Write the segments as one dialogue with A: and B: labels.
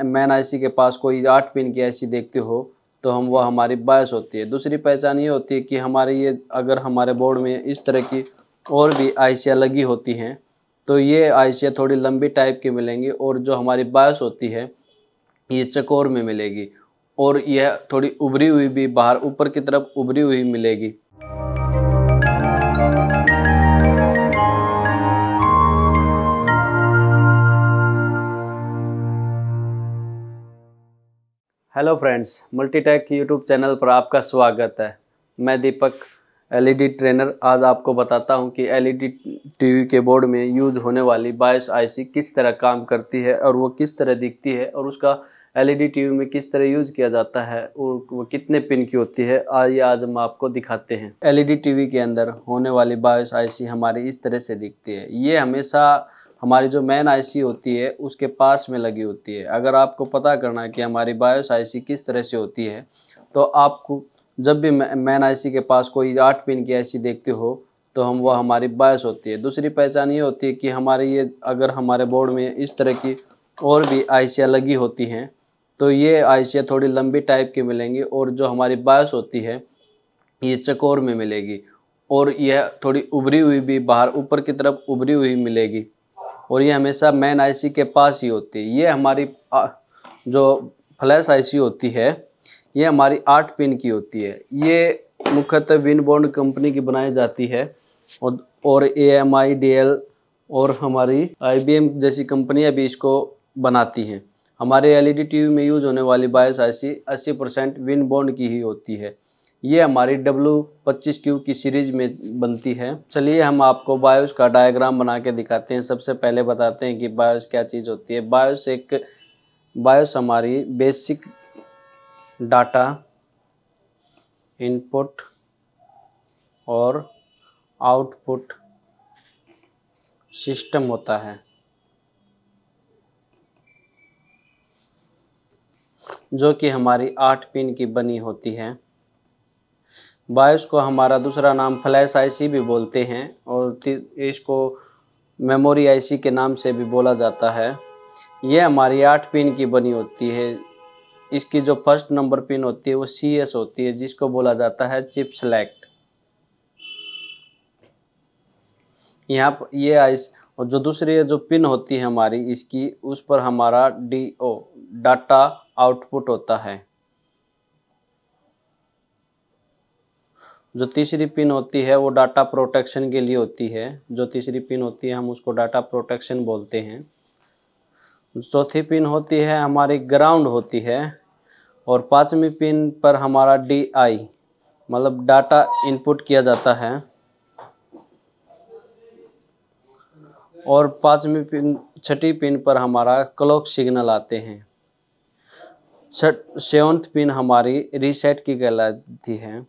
A: man IC के पास कोई आठ पिन की आईसी देखते हो तो हम वह हमारी बायस होती है दूसरी पहचान ये होती है कि हमारे ये अगर हमारे बोर्ड में इस तरह की और भी आईसियाँ लगी होती हैं तो ये आईसियाँ थोड़ी लंबी टाइप की मिलेंगी और जो हमारी बायस होती है ये चकोर में मिलेगी और यह थोड़ी उभरी हुई भी बाहर ऊपर की तरफ उभरी हुई मिलेगी hello friends Multitech YouTube channel पर आपका स्वागत है मैं दीपक एलईडी ट्रेनर e आज आपको बताता हूं कि एलईडी टीवी e के बोर्ड में यूज होने वाली बायस आईसी किस तरह काम करती है और वो किस तरह दिखती है और उसका एलईडी टीवी e में किस तरह यूज किया जाता है और वो कितने पिन की होती है आज आज हम आपको दिखाते हैं एलईडी टीवी के अंदर होने वाली बायस आईसी हमारी इस तरह से दिखती है ये हमेशा हमारी जो मेन आईसी होती है उसके पास में लगी होती है अगर आपको पता करना है कि हमारी बायोस आईसी किस तरह से होती है तो आपको जब भी मैन आईसी के पास कोई आठ पिन की आईसी देखते हो तो हम वह हमारी बायस होती है दूसरी पहचान ये होती है कि हमारे ये अगर हमारे बोर्ड में इस तरह की और भी आई लगी होती हैं तो ये आई थोड़ी लंबी टाइप की मिलेंगी और जो हमारी बायस होती है ये चकोर में मिलेगी और यह थोड़ी उभरी हुई भी बाहर ऊपर की तरफ उभरी हुई मिलेगी और ये हमेशा मेन आईसी के पास ही होती है ये हमारी जो फ्लैश आईसी होती है ये हमारी आठ पिन की होती है ये मुख्यतः विन बॉन्ड कंपनी की बनाई जाती है और और A M I D L और हमारी आई बी एम जैसी कंपनियाँ भी इसको बनाती हैं हमारे एलईडी टीवी e में यूज़ होने वाली BIOS IC 80 percent Winbond की ही होती है ये हमारी क्यू की सीरीज में बनती है चलिए हम आपको बायोस का डायग्राम बना के दिखाते हैं सबसे पहले बताते हैं कि बायोस क्या चीज़ होती है बायोस एक बायोस हमारी बेसिक डाटा इनपुट और आउटपुट सिस्टम होता है जो कि हमारी आठ पिन की बनी होती है बायोस को हमारा दूसरा नाम फ्लैश आईसी भी बोलते हैं और इसको मेमोरी आईसी के नाम से भी बोला जाता है ये हमारी आठ पिन की बनी होती है इसकी जो फर्स्ट नंबर पिन होती है वो सी एस होती है जिसको बोला जाता है चिप सेलेक्ट यहाँ पर ये आई और जो दूसरी जो पिन होती है हमारी इसकी उस पर हमारा डी ओ डाटा आउटपुट होता है जो तीसरी पिन होती है वो डाटा प्रोटेक्शन के लिए होती है जो तीसरी पिन होती है हम उसको डाटा प्रोटेक्शन बोलते हैं चौथी पिन होती है हमारी ग्राउंड होती है और पाँचवीं पिन पर हमारा डी आई मतलब डाटा इनपुट किया जाता है और पाँचवीं पिन छठी पिन पर हमारा क्लॉक सिग्नल आते हैं छठ सेवन्थ पिन हमारी रीसेट की कहलाती है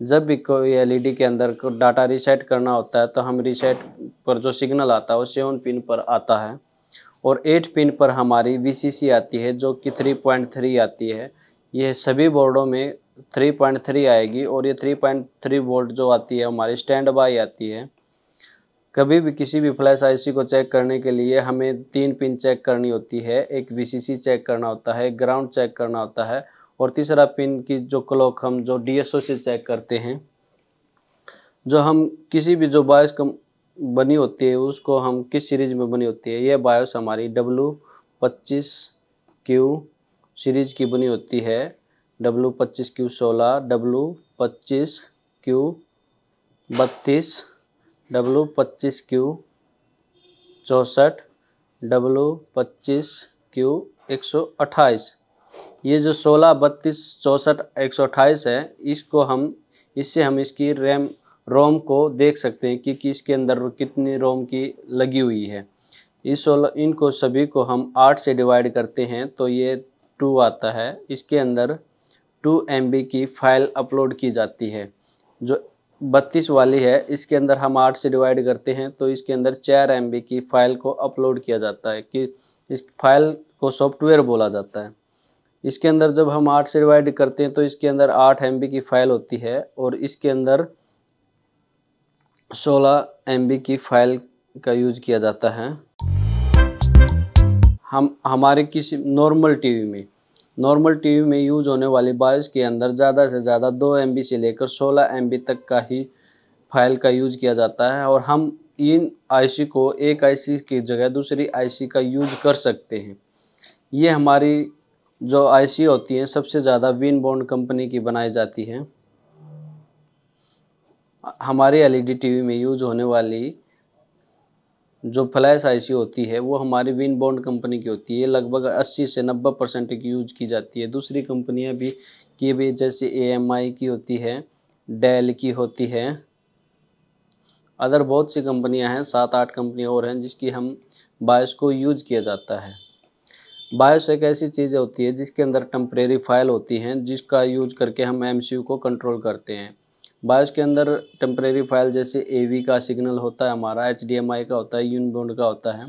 A: जब भी कोई एलईडी e के अंदर को डाटा रीसेट करना होता है तो हम रीसेट पर जो सिग्नल आता है वो सेवन पिन पर आता है और एट पिन पर हमारी वीसीसी आती है जो कि थ्री पॉइंट थ्री आती है यह सभी बोर्डों में थ्री पॉइंट थ्री आएगी और ये थ्री पॉइंट थ्री वोल्ट जो आती है हमारी स्टैंड बाई आती है कभी भी किसी भी फ्लैश आईसी को चेक करने के लिए हमें तीन पिन चेक करनी होती है एक वीसीसी चेक करना होता है ग्राउंड चेक करना होता है और तीसरा पिन की जो क्लॉक हम जो डीएसओ से चेक करते हैं जो हम किसी भी जो बायोस कम बनी होती है उसको हम किस सीरीज़ में बनी होती है यह बायोस हमारी डब्लू पच्चीस क्यू सीरीज़ की बनी होती है डब्लू पच्चीस क्यू सोलह डब्लू पच्चीस क्यू बत्तीस डब्लू पच्चीस क्यू चौंसठ डब्लू पच्चीस क्यू एक सौ अट्ठाईस ये जो सोलह बत्तीस चौंसठ एक सौ अट्ठाईस है इसको हम इससे हम इसकी रैम रोम को देख सकते हैं कि इसके अंदर कितनी रोम की लगी हुई है इस सोलह इनको सभी को हम आठ से डिवाइड करते हैं तो ये टू आता है इसके अंदर टू एम की फ़ाइल अपलोड की जाती है जो बत्तीस वाली है इसके अंदर हम आठ से डिवाइड करते हैं तो इसके अंदर चार एम की फ़ाइल को अपलोड किया जाता है कि इस फाइल को सॉफ्टवेयर बोला जाता है इसके अंदर जब हम आठ से डिवाइड करते हैं तो इसके अंदर आठ एम की फ़ाइल होती है और इसके अंदर सोलह एम की फ़ाइल का यूज किया जाता है हम हमारे किसी नॉर्मल टीवी में नॉर्मल टीवी में यूज होने वाली बाइस के अंदर ज़्यादा से ज़्यादा दो एम से लेकर सोलह एम तक का ही फाइल का यूज किया जाता है और हम इन आईसी को एक आईसी की जगह दूसरी आईसी का यूज कर सकते हैं ये हमारी जो आईसी होती हैं सबसे ज़्यादा विन बॉन्ड कंपनी की बनाई जाती हैं हमारे एलईडी टीवी e में यूज होने वाली जो फ्लैश आईसी होती है वो हमारी विन बॉन्ड कंपनी की होती है लगभग 80 से 90 परसेंट की यूज की जाती है दूसरी कंपनियां भी की भी जैसे एएमआई की होती है डेल की होती है अदर बहुत सी कंपनियां हैं सात आठ कंपनियां और हैं जिसकी हम बायस को यूज किया जाता है बायोस एक ऐसी चीज़ होती है जिसके अंदर टम्परेरी फाइल होती हैं जिसका यूज करके हम एम को कंट्रोल करते हैं बायोस के अंदर टम्परेरी फाइल जैसे ए का सिग्नल होता है हमारा एच का होता है यून बोन्ड का होता है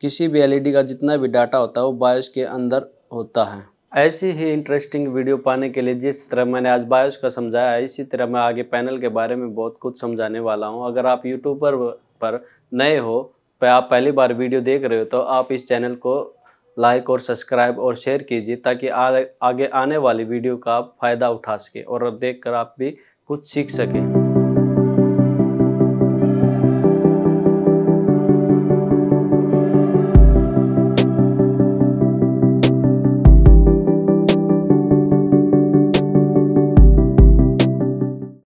A: किसी भी एल e का जितना भी डाटा होता है वो बायोस के अंदर होता है ऐसी ही इंटरेस्टिंग वीडियो पाने के लिए जिस तरह मैंने आज बायोस का समझाया है इसी तरह मैं आगे पैनल के बारे में बहुत कुछ समझाने वाला हूँ अगर आप यूट्यूब पर, नए हो आप पहली बार वीडियो देख रहे हो तो आप इस चैनल को लाइक और सब्सक्राइब और शेयर कीजिए ताकि आगे आने वाली वीडियो का आप फ़ायदा उठा सकें और देख कर आप भी कुछ सीख सकें